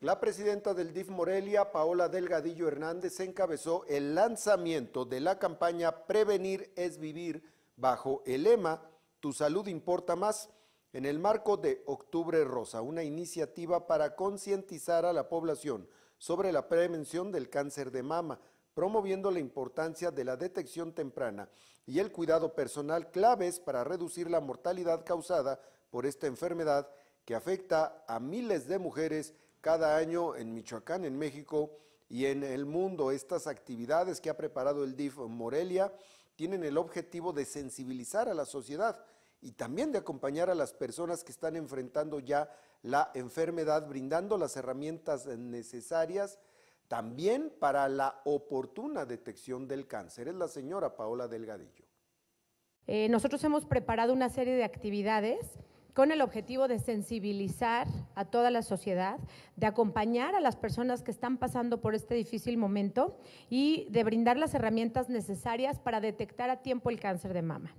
La presidenta del DIF Morelia, Paola Delgadillo Hernández, encabezó el lanzamiento de la campaña Prevenir es Vivir bajo el lema Tu salud importa más en el marco de Octubre Rosa, una iniciativa para concientizar a la población sobre la prevención del cáncer de mama, promoviendo la importancia de la detección temprana y el cuidado personal claves para reducir la mortalidad causada por esta enfermedad que afecta a miles de mujeres cada año en Michoacán, en México y en el mundo. Estas actividades que ha preparado el DIF Morelia tienen el objetivo de sensibilizar a la sociedad y también de acompañar a las personas que están enfrentando ya la enfermedad, brindando las herramientas necesarias también para la oportuna detección del cáncer. Es la señora Paola Delgadillo. Eh, nosotros hemos preparado una serie de actividades con el objetivo de sensibilizar a toda la sociedad, de acompañar a las personas que están pasando por este difícil momento y de brindar las herramientas necesarias para detectar a tiempo el cáncer de mama.